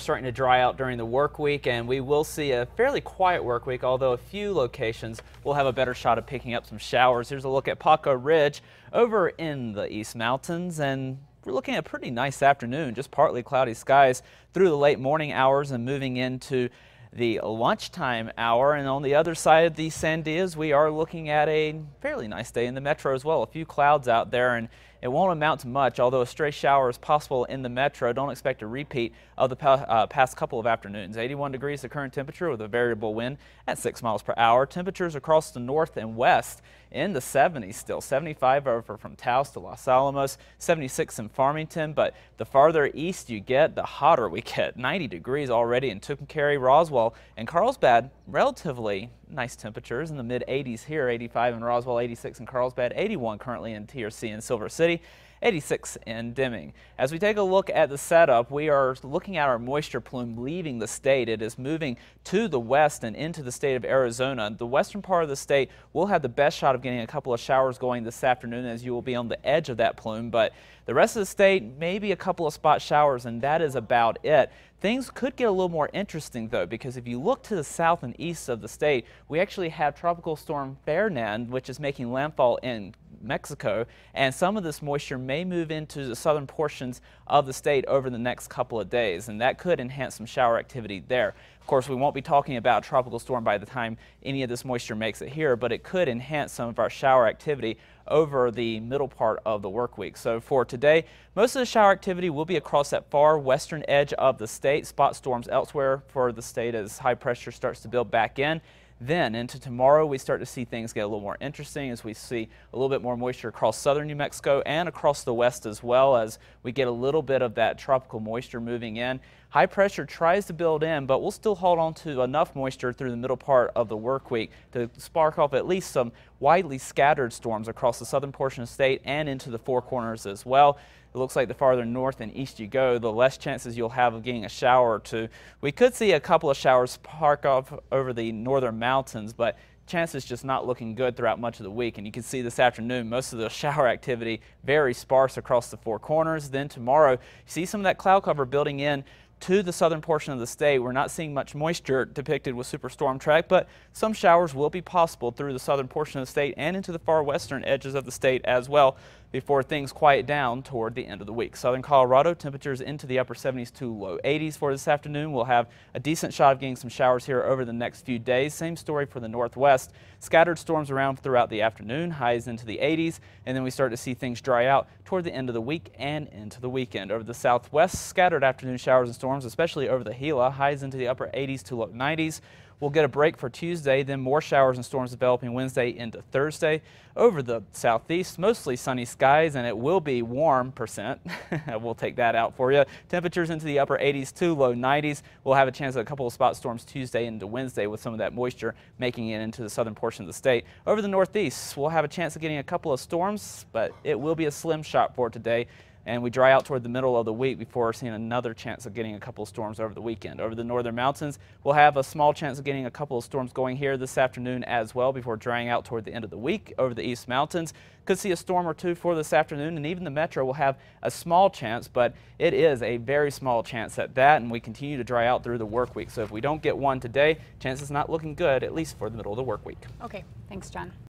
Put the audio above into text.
starting to dry out during the work week, and we will see a fairly quiet work week, although a few locations will have a better shot of picking up some showers. Here's a look at Paco Ridge over in the East Mountains, and we're looking at a pretty nice afternoon, just partly cloudy skies through the late morning hours and moving into the lunchtime hour. And on the other side of the Sandias, we are looking at a fairly nice day in the metro as well. A few clouds out there and it won't amount to much, although a stray shower is possible in the metro. Don't expect a repeat of the pa uh, past couple of afternoons. 81 degrees the current temperature with a variable wind at 6 miles per hour. Temperatures across the north and west in the 70s still. 75 over from Taos to Los Alamos, 76 in Farmington, but the farther east you get, the hotter we get. 90 degrees already in Tucumcari, Roswell, and Carlsbad relatively nice temperatures in the mid 80s here, 85 in Roswell, 86 in Carlsbad, 81 currently in TRC in Silver City. 86 in Deming. As we take a look at the setup, we are looking at our moisture plume leaving the state. It is moving to the west and into the state of Arizona. The western part of the state will have the best shot of getting a couple of showers going this afternoon as you will be on the edge of that plume, but the rest of the state, maybe a couple of spot showers, and that is about it. Things could get a little more interesting though, because if you look to the south and east of the state, we actually have Tropical Storm Fernand, which is making landfall in Mexico, and some of this moisture may move into the southern portions of the state over the next couple of days, and that could enhance some shower activity there. Of course, we won't be talking about tropical storm by the time any of this moisture makes it here, but it could enhance some of our shower activity over the middle part of the work week. So for today, most of the shower activity will be across that far western edge of the state. Spot storms elsewhere for the state as high pressure starts to build back in then into tomorrow, we start to see things get a little more interesting as we see a little bit more moisture across southern New Mexico and across the west as well as we get a little bit of that tropical moisture moving in. High pressure tries to build in, but we'll still hold on to enough moisture through the middle part of the work week to spark off at least some widely scattered storms across the southern portion of the state and into the Four Corners as well. It looks like the farther north and east you go, the less chances you'll have of getting a shower or two. We could see a couple of showers park off over the northern mountains, but chances just not looking good throughout much of the week. And you can see this afternoon, most of the shower activity very sparse across the four corners. Then tomorrow, you see some of that cloud cover building in to the southern portion of the state. We're not seeing much moisture depicted with Superstorm Track, but some showers will be possible through the southern portion of the state and into the far western edges of the state as well before things quiet down toward the end of the week. Southern Colorado temperatures into the upper 70s to low 80s for this afternoon. We'll have a decent shot of getting some showers here over the next few days. Same story for the northwest. Scattered storms around throughout the afternoon, highs into the 80s, and then we start to see things dry out toward the end of the week and into the weekend. Over the southwest, scattered afternoon showers and storms storms, especially over the Gila, highs into the upper 80s to low 90s. We'll get a break for Tuesday, then more showers and storms developing Wednesday into Thursday. Over the southeast, mostly sunny skies, and it will be warm percent. we'll take that out for you. Temperatures into the upper 80s to low 90s. We'll have a chance of a couple of spot storms Tuesday into Wednesday with some of that moisture making it into the southern portion of the state. Over the northeast, we'll have a chance of getting a couple of storms, but it will be a slim shot for today and we dry out toward the middle of the week before seeing another chance of getting a couple of storms over the weekend. Over the northern mountains, we'll have a small chance of getting a couple of storms going here this afternoon as well before drying out toward the end of the week. Over the east mountains, could see a storm or two for this afternoon, and even the metro will have a small chance, but it is a very small chance at that, and we continue to dry out through the work week. So if we don't get one today, chances not looking good, at least for the middle of the work week. Okay, thanks, John.